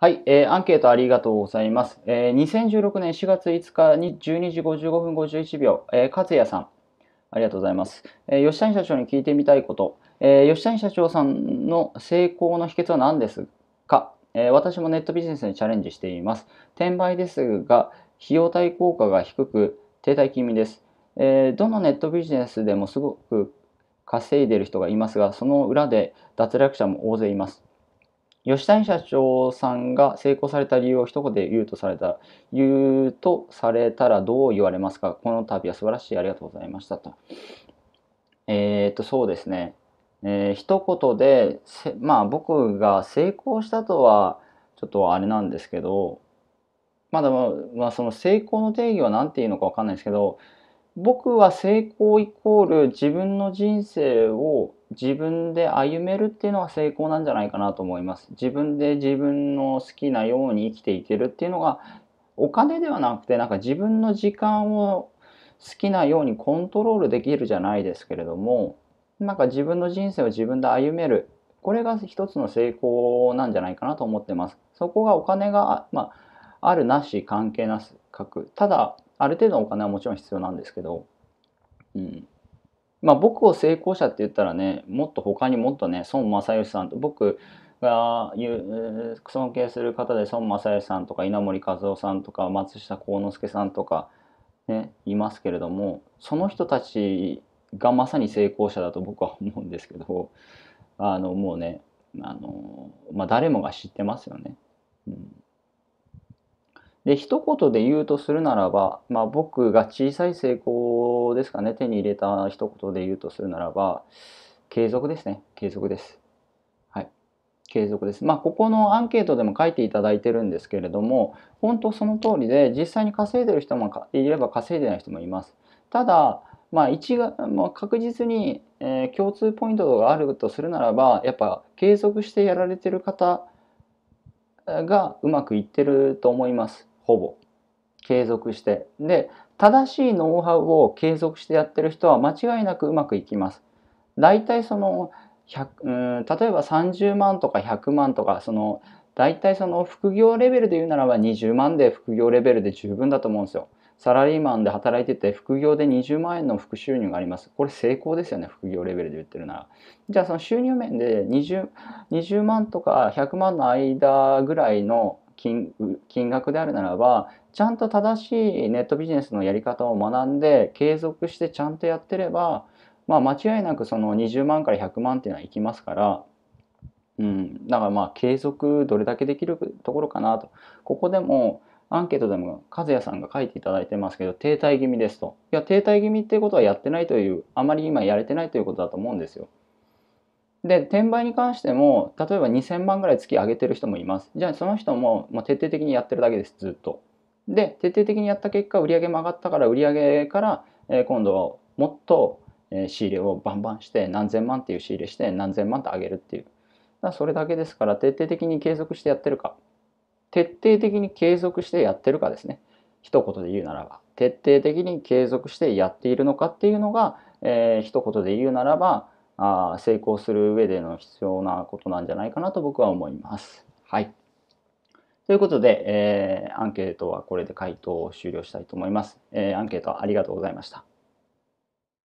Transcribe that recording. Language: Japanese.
はい、えー、アンケートありがとうございます。えー、2016年4月5日に12時55分51秒、えー、勝也さん、ありがとうございます。えー、吉谷社長に聞いてみたいこと、えー、吉谷社長さんの成功の秘訣は何ですか、えー、私もネットビジネスにチャレンジしています。転売ですが、費用対効果が低く停滞気味です。えー、どのネットビジネスでもすごく稼いでる人がいますが、その裏で脱落者も大勢います。吉谷社長さんが成功された理由を一言で言うとされた言うとされたらどう言われますかこの度は素晴らしいありがとうございましたと。えー、っとそうですね。えー、一言でまあ僕が成功したとはちょっとあれなんですけどまだまあ、その成功の定義は何て言うのか分かんないですけど僕は成功イコール自分の人生を自分で歩めるっていうのが成功なんじゃないかなと思います。自分で自分の好きなように生きていけるっていうのがお金ではなくてなんか自分の時間を好きなようにコントロールできるじゃないですけれどもなんか自分の人生を自分で歩めるこれが一つの成功なんじゃないかなと思ってます。そこがお金が、まあ、あるなし関係なくただある程度お金はもちろん必要なんですけど、うん。まあ僕を成功者って言ったらね、もっと他にもっとね、孫正義さんと、僕が尊敬する方で孫正義さんとか稲森和夫さんとか松下幸之助さんとか、ね、いますけれども、その人たちがまさに成功者だと僕は思うんですけど、あのもうね、あのまあ、誰もが知ってますよね。うんで一言で言うとするならば、まあ、僕が小さい成功ですかね手に入れた一言で言うとするならば継続ですね継続です。はい継続です。まあ、ここのアンケートでも書いていただいてるんですけれども、本当その通りで、実際に稼いでる人もいれば稼いでない人もいます。ただ、まあ、一が、まあ、確実に、えー、共通ポイントがあるとするならば、やっぱ継続してやられてる方がうまくいってると思います。ほぼ継続してで正しいノウハウを継続してやってる人は間違いなくうまくいきます大体その100うん例えば30万とか100万とかその大体その副業レベルで言うならば20万で副業レベルで十分だと思うんですよサラリーマンで働いてて副業で20万円の副収入がありますこれ成功ですよね副業レベルで言ってるならじゃあその収入面で 20, 20万とか100万の間ぐらいの金金額であるならばちゃんと正しいネットビジネスのやり方を学んで継続してちゃんとやってれば、まあ、間違いなくその20万から100万っていうのはいきますから、うん、だからまあ継続どれだけできるところかなとここでもアンケートでも和也さんが書いていただいてますけど停滞気味ですといや停滞気味っていうことはやってないというあまり今やれてないということだと思うんですよ。で転売に関しても例えば2000万ぐらい月上げてる人もいますじゃあその人もまあ、徹底的にやってるだけですずっとで徹底的にやった結果売上も上がったから売上から、えー、今度もっと、えー、仕入れをバンバンして何千万っていう仕入れして何千万って上げるっていうだそれだけですから徹底的に継続してやってるか徹底的に継続してやってるかですね一言で言うならば徹底的に継続してやっているのかっていうのが、えー、一言で言うならばあ成功する上での必要なことなんじゃないかなと僕は思います。はい。ということで、えー、アンケートはこれで回答を終了したいと思います。えー、アンケートありがとうございました。